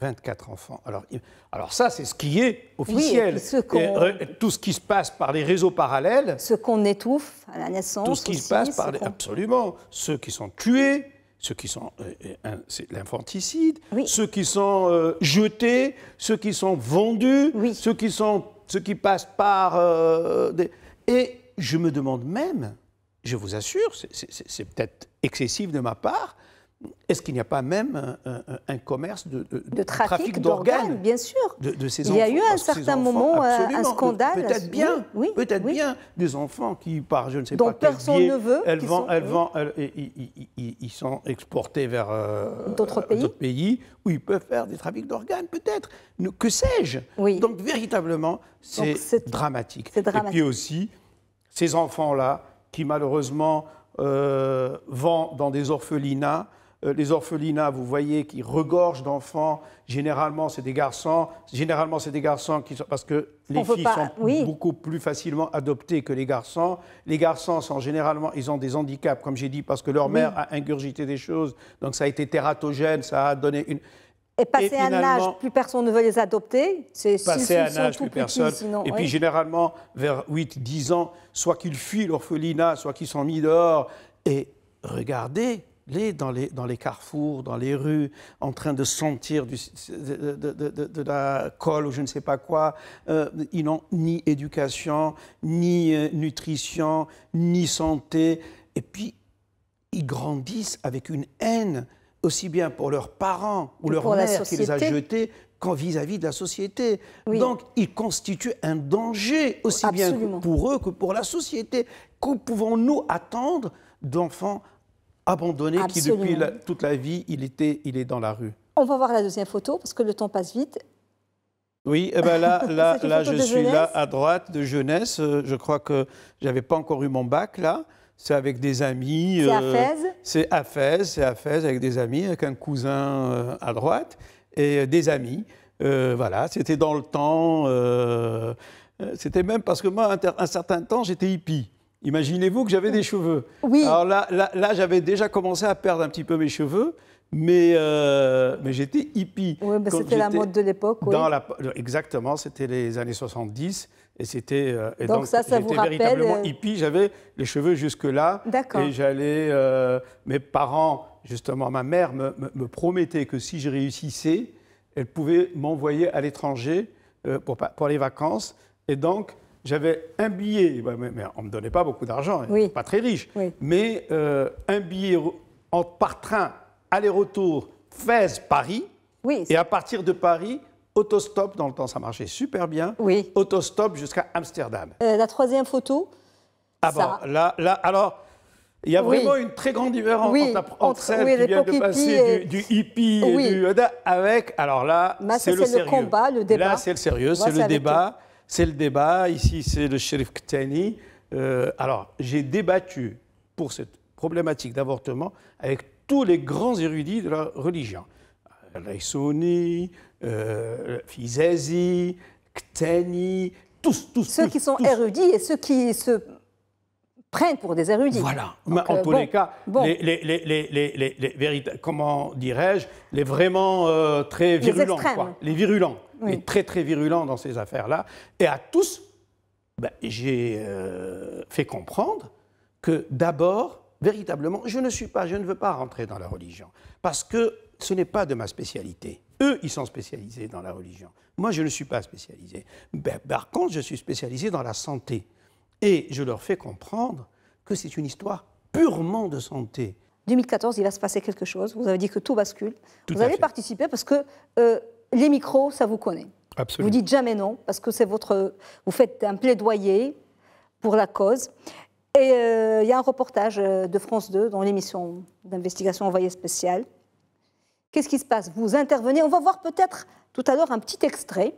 24 enfants. Alors, alors ça, c'est ce qui est officiel. Euh, tout ce qui se passe par les réseaux parallèles. Ce qu'on étouffe à la naissance. Tout ce qui passe par Absolument. Ceux qui sont tués, ceux qui sont... Euh, euh, c'est l'infanticide. Ceux qui sont jetés, ceux qui sont vendus, ceux, qui sont, qui passent par... Et je me demande même, je vous assure, c'est peut-être excessif de ma part, est-ce qu'il n'y a pas même un, commerce de, trafic, d'organes Bien sûr. Il y a eu à un certain moment euh, un scandale. Peut-être bien, peut-être bien, des enfants qui, par je ne sais pas quel biais, neveu, elles ils, sont exportés vers euh, d'autres euh, pays. où ils peuvent faire des trafics d'organes, peut-être. Que sais-je Donc véritablement, c'est dramatique. dramatique. Et puis aussi, ces enfants-là, qui malheureusement euh, vont dans des orphelinats. Euh, les orphelinats, vous voyez, qui regorgent d'enfants. Généralement, c'est des garçons. Généralement, c'est des garçons qui sont, parce que les filles sont beaucoup plus facilement adoptées que les garçons. Les garçons sont généralement, ils ont des handicaps, comme j'ai dit, parce que leur mère a ingurgité des choses. Donc, ça a été tératogène, ça a donné une. Et passer un âge, plus personne ne veut les adopter. C'est Passer un âge, plus personne. et puis généralement, vers 8-10 ans, soit qu'ils fuient l'orphelinat, soit qu'ils sont mis dehors. Et regardez, les, dans, les, carrefours, dans les rues, en train de sentir de, la colle ou je ne sais pas quoi. Euh, ils n'ont ni éducation, ni euh, nutrition, ni santé. Et puis, ils grandissent avec une haine, aussi bien pour leurs parents ou, leur mère qui les a jetés, qu'en vis-à-vis de la société. Donc, ils constituent un danger aussi bien pour eux que pour la société. Que pouvons-nous attendre d'enfants abandonné qui, depuis toute la vie, il, était, il est dans la rue. On va voir la deuxième photo parce que le temps passe vite. Oui, eh ben là, là, là je suis là à droite de jeunesse. Euh, je crois que j'avais pas encore eu mon bac là. C'est avec des amis. C'est euh, à Fès. C'est à Fès, c'est à Fès avec des amis, avec un cousin euh, à droite et des amis. voilà, c'était dans le temps. c'était même parce que moi, un certain temps, j'étais hippie. Imaginez-vous que j'avais des cheveux. Oui. Alors là, j'avais déjà commencé à perdre un petit peu mes cheveux, mais, euh, mais j'étais hippie. c'était la mode de l'époque. Dans exactement, c'était les années 70. Et c'était. Euh, donc, donc, ça, ça vous rappelle véritablement euh, hippie. J'avais les cheveux jusque-là. D'accord. Et j'allais. mes parents, justement, ma mère me, promettait que si je réussissais, elle pouvait m'envoyer à l'étranger pour, pour les vacances. Et donc, j'avais un billet, bah, mais, on ne me donnait pas beaucoup d'argent, hein, pas très riche, mais euh, un billet par train aller-retour Fès-Paris, et à partir de Paris, autostop, dans le temps ça marchait super bien, autostop jusqu'à Amsterdam. Euh, la troisième photo Ah bon, là, là, alors... Il y a vraiment une très grande différence entre, entre, de du, hippie et du avec. Alors là, c'est le, combat, le débat. Là, c'est le sérieux, c'est le débat c'est le débat. Ici, c'est le shérif Ktani. Euh, alors, j'ai débattu pour cette problématique d'avortement avec tous les grands érudits de la religion. Raisoni, euh, Fizazi, Ktani, tous, tous. Ceux qui sont érudits et ceux qui se prennent pour des érudits. Voilà. en euh, tous les cas, les, les, comment dirais-je, les vraiment euh, très virulents. Les virulents est très très virulent dans ces affaires-là. Et à tous, ben, j'ai euh, fait comprendre que d'abord, véritablement, je ne suis pas, je ne veux pas rentrer dans la religion, parce que ce n'est pas de ma spécialité. Eux, ils sont spécialisés dans la religion. Moi, je ne suis pas spécialisé. Ben, par contre, je suis spécialisé dans la santé. Et je leur fais comprendre que c'est une histoire purement de santé. 2014, il va se passer quelque chose. Vous avez dit que tout bascule. vous avez participé parce que euh, les micros, ça vous connaît. Absolument. Vous dites jamais non parce que c'est votre, vous faites un plaidoyer pour la cause. Et euh, il y a un reportage euh, de France 2 dans l'émission d'investigation envoyée spéciale. Qu'est-ce qui se passe Vous intervenez. On va voir peut-être tout à l'heure un petit extrait.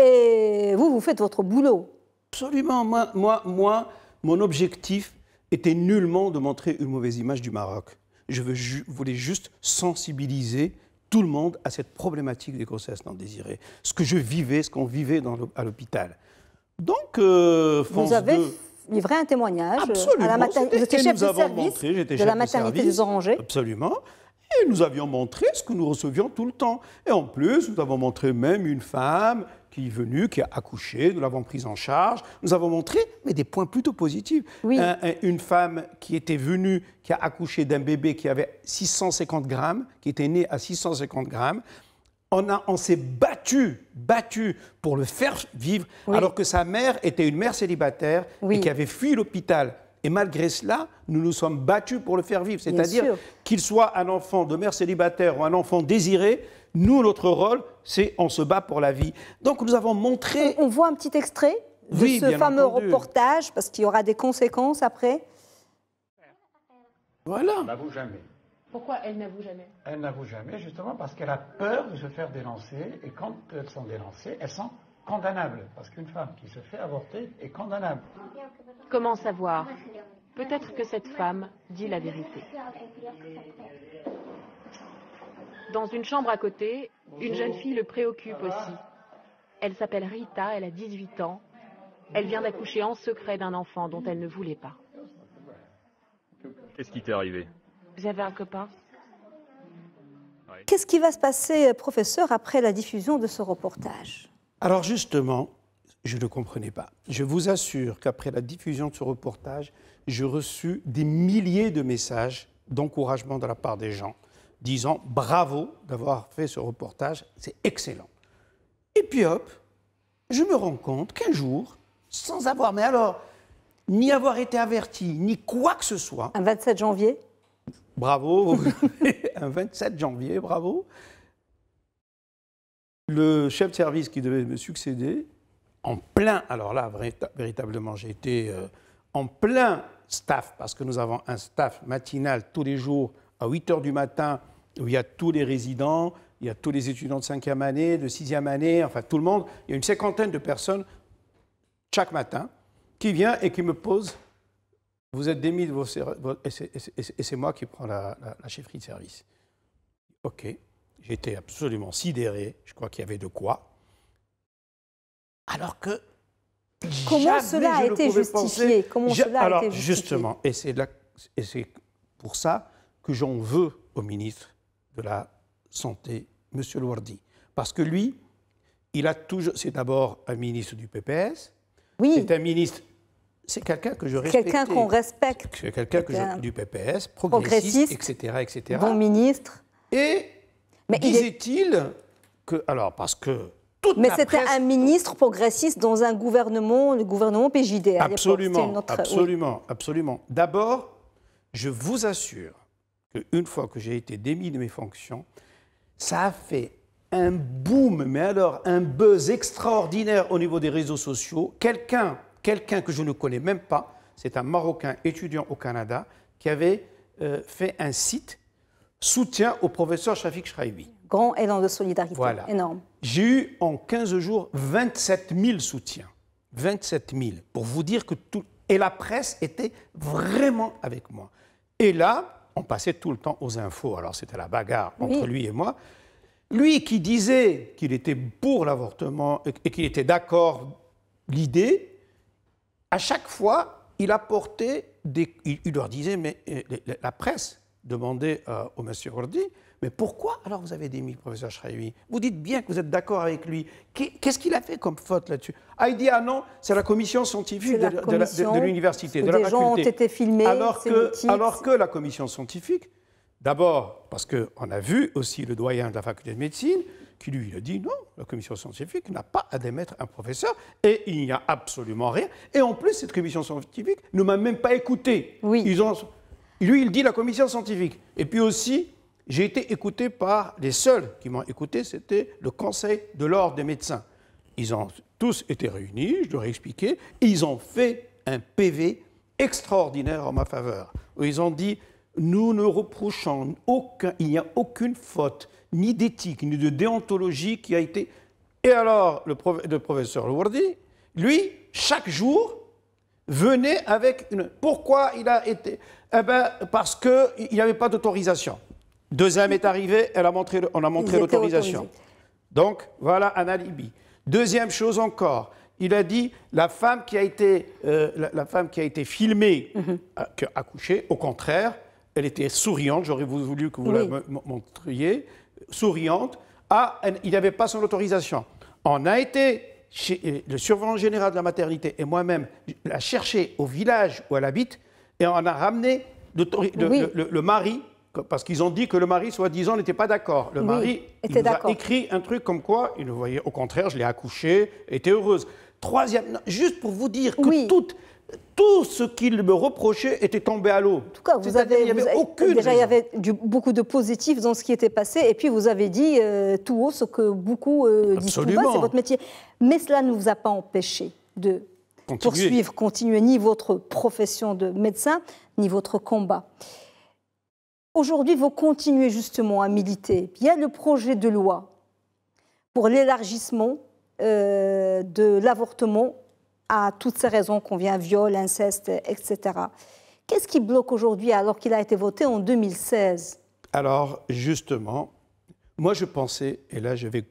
Et vous, vous faites votre boulot. Absolument. Moi, moi, moi mon objectif était nullement de montrer une mauvaise image du Maroc. Je voulais juste sensibiliser tout le monde à cette problématique des grossesses non désirées. Ce que je vivais, ce qu'on vivait dans à l'hôpital. Donc, euh, Vous avez livré un témoignage euh, à la maternité. Vous étiez chef de service de la maternité des Orangers. Absolument nous avions montré ce que nous recevions tout le temps. Et en plus, nous avons montré même une femme qui est venue, qui a accouché, nous l'avons prise en charge. Nous avons montré, mais des points plutôt positifs. une femme qui était venue, qui a accouché d'un bébé qui avait 650 grammes, qui était né à 650 grammes. On, a, on s'est battu, battu pour le faire vivre, alors que sa mère était une mère célibataire et qui avait fui l'hôpital et malgré cela, nous nous sommes battus pour le faire vivre. C'est-à-dire qu'il soit un enfant de mère célibataire ou un enfant désiré, nous, notre rôle, c'est on se bat pour la vie. Donc nous avons montré... On, voit un petit extrait de ce fameux reportage, parce qu'il y aura des conséquences après. Voilà. Elle n'avoue jamais. Pourquoi elle n'avoue jamais Elle n'avoue jamais, justement, parce qu'elle a peur de se faire dénoncer, et quand elles sont dénoncées, elles sont condamnable, parce qu'une femme qui se fait avorter est condamnable. Comment savoir Peut-être que cette femme dit la vérité. Dans une chambre à côté, une jeune fille le préoccupe aussi. Elle s'appelle Rita, elle a 18 ans. Elle vient d'accoucher en secret d'un enfant dont elle ne voulait pas. Qu'est-ce qui t'est arrivé J'avais un copain. Qu'est-ce qui va se passer, euh, professeur, après la diffusion de ce reportage alors justement, je ne comprenais pas. Je vous assure qu'après la diffusion de ce reportage, je reçus des milliers de messages d'encouragement de la part des gens, disant bravo d'avoir fait ce reportage, c'est excellent. Et puis hop, je me rends compte qu'un jour, sans avoir, mais alors, ni avoir été averti, ni quoi que ce soit. Un 27 janvier Bravo, un 27 janvier, bravo le chef de service qui devait me succéder, en plein, alors là, véritablement, j'ai été euh, en plein staff, parce que nous avons un staff matinal tous les jours à 8 h du matin, où il y a tous les résidents, il y a tous les étudiants de 5e année, de 6e année, enfin tout le monde. Il y a une cinquantaine de personnes chaque matin qui vient et qui me pose Vous êtes démis de vos. Et c'est moi qui prends la, la, la chefferie de service. OK, J'étais absolument sidéré. Je crois qu'il y avait de quoi. Alors que. Comment cela a été justifié Comment cela a Alors, été justement, et c'est pour ça que j'en veux au ministre de la Santé, M. Lourdi. Parce que lui, il a toujours. C'est d'abord un ministre du PPS. Oui. C'est un ministre. C'est quelqu'un que je respecte. Quelqu'un qu'on respecte. C'est quelqu'un que je, du PPS, progressiste, etc., etc. Bon ministre. Et mais Disait-il que. Alors, parce que. Toute mais c'était un ministre progressiste dans un gouvernement, le gouvernement PJD. Hein, absolument, absolument, absolument. D'abord, je vous assure qu'une fois que j'ai été démis de mes fonctions, ça a fait un boom, mais alors un buzz extraordinaire au niveau des réseaux sociaux. Quelqu'un, quelqu'un que je ne connais même pas, c'est un Marocain étudiant au Canada qui avait euh, fait un site soutien au professeur Shafik Shraibi. Grand élan de solidarité, énorme. J'ai eu en 15 jours 27 000 soutiens. 27 000, pour vous dire que tout... Et la presse était vraiment avec moi. Et là, on passait tout le temps aux infos. Alors c'était la bagarre entre lui et moi. Lui qui disait qu'il était pour l'avortement et qu'il était d'accord l'idée, à chaque fois, il apportait des... Il leur disait, mais euh, la presse, demander euh, au monsieur Ordi, mais pourquoi alors vous avez démis, le professeur Chraoui Vous dites bien que vous êtes d'accord avec lui. Qu'est-ce qu'il a fait comme faute là-dessus Ah, il dit ah non, c'est la commission scientifique de l'université, de, de, la faculté. ont été filmés. Alors que, alors que la commission scientifique, d'abord, parce qu'on a vu aussi le doyen de la faculté de médecine, qui lui a dit non, la commission scientifique n'a pas à démettre un professeur et il n'y a absolument rien. Et en plus, cette commission scientifique ne m'a même pas écouté. Oui. Ils ont lui, il dit la commission scientifique. Et puis aussi, j'ai été écouté par les seuls qui m'ont écouté, c'était le Conseil de l'Ordre des médecins. Ils ont tous été réunis, je leur ai expliqué, ils ont fait un PV extraordinaire en ma faveur. ils ont dit nous ne reprochons aucun, il n'y a aucune faute, ni d'éthique, ni de déontologie qui a été. Et alors, le, professeur Lourdi, lui, chaque jour, venait avec une... Pourquoi il a été Eh bien, parce qu'il n'y avait pas d'autorisation. Deuxième est arrivé, elle a montré, on a montré l'autorisation. Donc, voilà un alibi. Deuxième chose encore, il a dit la femme qui a été, euh, la, femme qui a été filmée, mhm. euh, au contraire, elle était souriante, j'aurais voulu que vous la montriez, souriante, ah, il il n'avait pas son autorisation. On a été euh, le surveillant général de la maternité et moi-même l'a cherché au village où elle habite et on a ramené le, mari, parce qu'ils ont dit que le mari, soi-disant, n'était pas d'accord. Le mari il a écrit un truc comme quoi, il voyait, au contraire, je l'ai accouchée, était heureuse. Troisième, juste pour vous dire que oui. toutes tout ce qu'il me reprochait était tombé à l'eau. En tout cas, vous avez, il Déjà, il y avait beaucoup de positifs dans ce qui était passé, et puis vous avez dit euh, tout haut ce que beaucoup euh, disent c'est votre métier. Mais cela ne vous a pas empêché de poursuivre, continuer ni votre profession de médecin, ni votre combat. Aujourd'hui, vous continuez justement à militer. Il y a le projet de loi pour l'élargissement euh, de l'avortement à toutes ces raisons qu'on vient, viol, inceste, etc. Qu'est-ce qui bloque aujourd'hui alors qu'il a été voté en 2016 Alors, justement, moi je pensais, et là je vais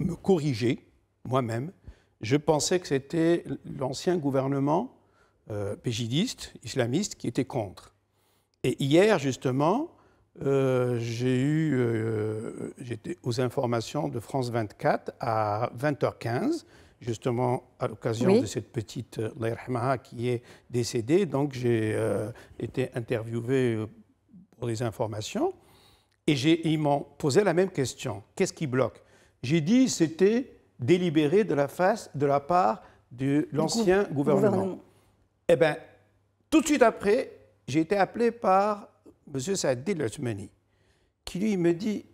me corriger moi-même, je pensais que c'était l'ancien gouvernement euh, pégidiste, islamiste, qui était contre. Et hier, justement, euh, j'ai eu, euh, j'étais aux informations de France 24 à 20h15, justement à l'occasion de cette petite euh, Maha qui est décédée. Donc j'ai euh, été interviewé euh, pour les informations et, ils m'ont posé la même question. Qu'est-ce qui bloque J'ai dit c'était délibéré de la, face, de la part de l'ancien gouvernement. Eh bien, tout de suite après, j'ai été appelé par M. Saadi qui lui me dit,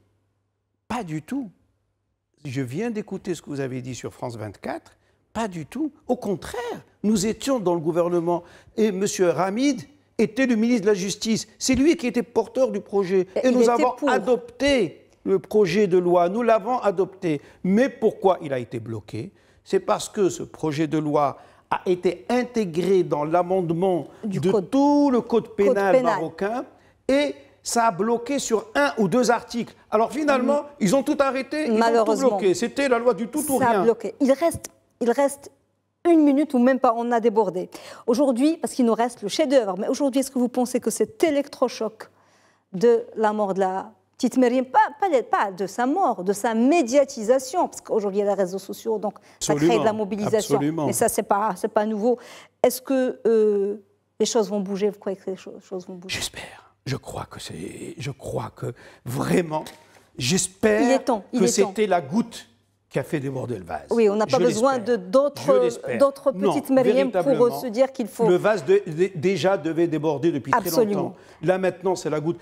pas du tout, je viens d'écouter ce que vous avez dit sur France 24, pas du tout. Au contraire, nous étions dans le gouvernement et M. Ramid était le ministre de la Justice. C'est lui qui était porteur du projet. Et nous avons adopté le projet de loi. Nous l'avons adopté. Mais pourquoi il a été bloqué C'est parce que ce projet de loi a été intégré dans l'amendement de tout le code pénal, code pénal. marocain et ça a bloqué sur un ou deux articles. Alors finalement, mm. ils ont tout arrêté, ils Malheureusement, ont tout bloqué. C'était la loi du tout ou rien. – ça A bloqué. Il reste, il reste une minute ou même pas, on a débordé. Aujourd'hui, parce qu'il nous reste le chef-d'œuvre, mais aujourd'hui, est-ce que vous pensez que cet électrochoc de la mort de la petite Myriam, pas, pas, de sa mort, de sa médiatisation, parce qu'aujourd'hui, il y a les réseaux sociaux, donc ça crée de la mobilisation. Absolument. Mais ça, c'est pas, pas nouveau. Est-ce que euh, les choses vont bouger Vous croyez que les choses vont bouger J'espère. Je crois que c'est. Je crois que vraiment, j'espère que c'était la goutte qui a fait déborder le vase. Oui, on n'a pas besoin besoin d'autres petites mariées pour se dire qu'il faut. Le vase déjà devait déborder depuis très longtemps. Là maintenant, c'est la goutte.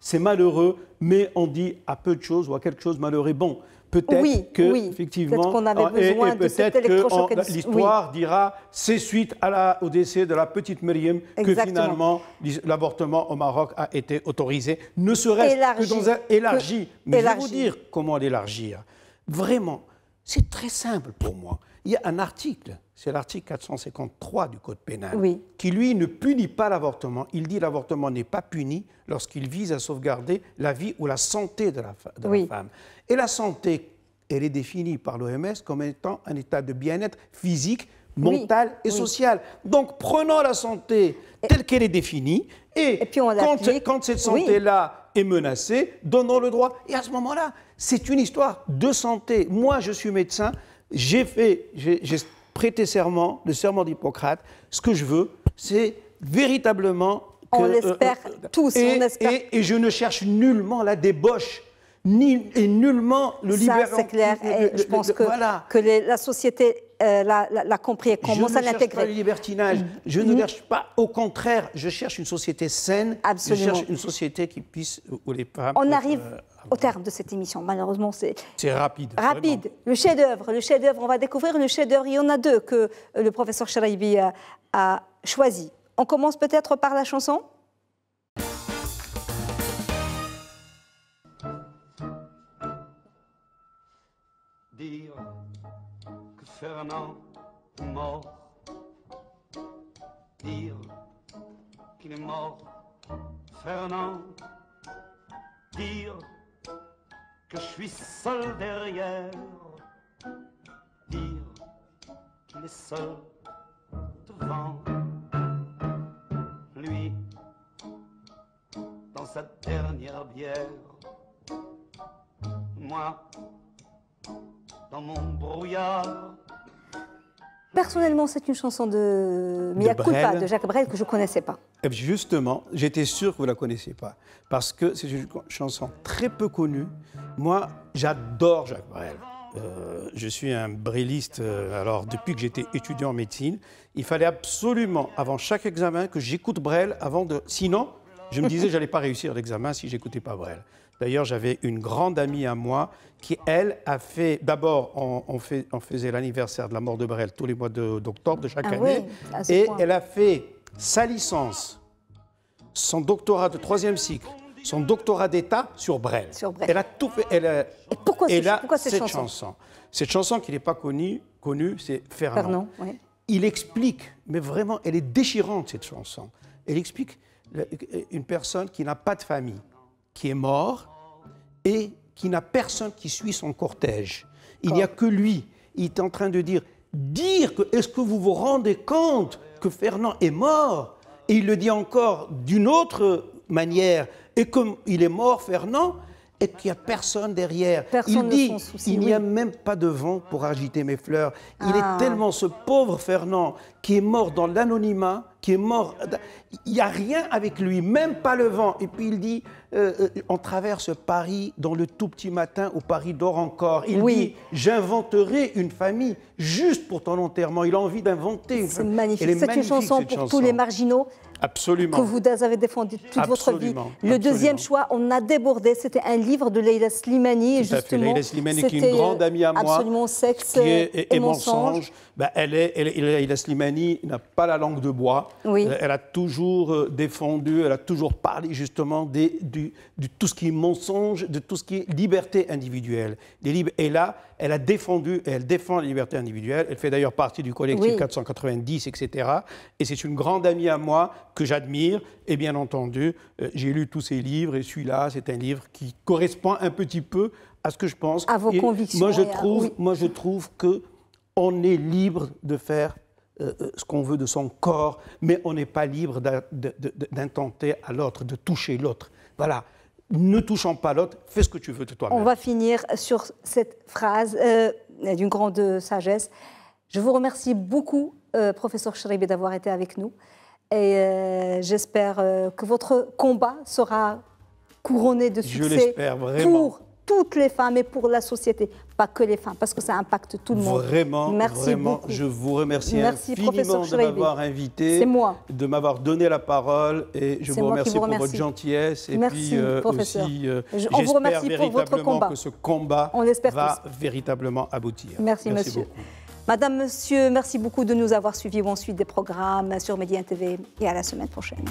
C'est malheureux, mais on dit à peu de choses ou à quelque chose malheureux. Bon, peut-être que effectivement peut-être que l'histoire dira c'est suite au décès de la petite Myriam que finalement l'avortement au Maroc a été autorisé ne serait-ce que dans un élargi mais je vais vous dire comment l'élargir vraiment c'est très simple pour moi il y a un article, c'est l'article 453 du Code pénal, qui lui ne punit pas l'avortement. Il dit l'avortement n'est pas puni lorsqu'il vise à sauvegarder la vie ou la santé de la, femme. Et la santé, elle est définie par l'OMS comme étant un état de bien-être physique, mental et social. Donc prenons la santé telle qu'elle est définie et, quand, cette santé-là est menacée, donnons le droit. Et à ce moment-là, c'est une histoire de santé. Moi, je suis médecin, j'ai fait, j'ai prêté serment, le serment d'Hippocrate. Ce que je veux, c'est véritablement. Que, on euh, l'espère euh, euh, tous, et, on espère. Et, et, je ne cherche nullement la débauche. Ni, et nullement le libéralisme. Ça, c'est clair. Et je pense que, voilà. que la société euh, l'a, compris et commence à l'intégrer. Je ne cherche pas le libertinage. Je ne mhm. cherche pas, au contraire, je cherche une société saine. Absolument. Je cherche une société qui puisse, euh, où les On arrive euh, au terme de cette émission. Malheureusement, c'est rapide. Rapide. Le chef-d'œuvre, le chef-d'œuvre. On va découvrir le chef-d'œuvre. Il y en a deux que le professeur Charaïbi a, choisis. choisi. On commence peut-être par la chanson. Fernand mort. Dire qu'il est mort, Fernand. Dire que je suis seul derrière. Dire qu'il est seul devant lui dans sa dernière bière. Moi, dans mon brouillard. Personnellement, c'est une chanson de Mia Jacques Brel que je ne connaissais pas. Eh justement, j'étais sûr que vous ne la connaissiez pas, parce que c'est une chanson très peu connue. Moi, j'adore Jacques Brel. Euh, je suis un brilliste. Euh, alors, depuis que j'étais étudiant en médecine, il fallait absolument, avant chaque examen, que j'écoute Brel avant de. Sinon, je me disais, je n'allais pas réussir l'examen si j'écoutais pas Brel. D'ailleurs, j'avais une grande amie à moi qui, elle, a fait. D'abord, on, faisait l'anniversaire de la mort de Brel tous les mois d'octobre de, chaque ah année. et elle a fait sa licence, son doctorat de troisième cycle, son doctorat d'État sur Brel. Elle a tout fait. et pourquoi, cette chanson, Cette chanson qui n'est pas connue, c'est Fernand. Il explique, mais vraiment, elle est déchirante, cette chanson. Elle explique une personne qui n'a pas de famille qui est mort et qui n'a personne qui suit son cortège. Il n'y a que lui. Il est en train de dire, dire que est-ce que vous vous rendez compte que Fernand est mort Et il le dit encore d'une autre manière, et comme il est mort, Fernand, et qu'il n'y a personne derrière. il dit, il n'y a même pas de vent pour agiter mes fleurs. Il ah. est tellement ce pauvre Fernand qui est mort dans l'anonymat, qui est mort. Il n'y a rien avec lui, même pas le vent. Et puis il dit euh, euh, on traverse Paris dans le tout petit matin où Paris dort encore. Il dit j'inventerai une famille juste pour ton enterrement. Il a envie d'inventer. C'est magnifique. C'est une chanson pour tous les marginaux. Que vous avez défendu toute votre vie. Le deuxième choix, on a débordé. C'était un livre de Leila Slimani. qui est une grande amie à moi. qui est, et, mensonge. Bah, elle est, elle Slimani n'a pas la langue de bois. Euh, elle a toujours euh, défendu, elle a toujours parlé justement de tout ce qui est mensonge, de tout ce qui est liberté individuelle. Et là, elle a défendu et elle défend la liberté individuelle. Elle fait d'ailleurs partie du collectif 490, etc. Et c'est une grande amie à moi que j'admire. Et bien entendu, euh, j'ai lu tous ses livres et celui-là, c'est un livre qui correspond un petit peu à ce que je pense. À vos convictions. Moi, je trouve, moi, je trouve que on est libre de faire euh, euh, ce qu'on veut de son corps, mais on n'est pas libre d'intenter à l'autre, de toucher l'autre. Voilà. Ne touchant pas l'autre, fais ce que tu veux de toi-même. On va finir sur cette phrase euh, d'une grande sagesse. Je vous remercie beaucoup, professeur Chéribé, d'avoir été avec nous. Et j'espère que votre combat sera couronné de succès Je l'espère, vraiment toutes les femmes et pour la société, pas que les femmes, parce que ça impacte tout le monde. Vraiment, merci vraiment, je vous remercie infiniment de m'avoir invité, de m'avoir donné la parole et je vous remercie, pour votre gentillesse et merci, puis euh, aussi, euh, on vous remercie véritablement combat. que ce combat va véritablement aboutir. Merci, monsieur. Madame, monsieur, merci beaucoup de nous avoir suivis. ensuite suite des programmes sur Média TV et à la semaine prochaine.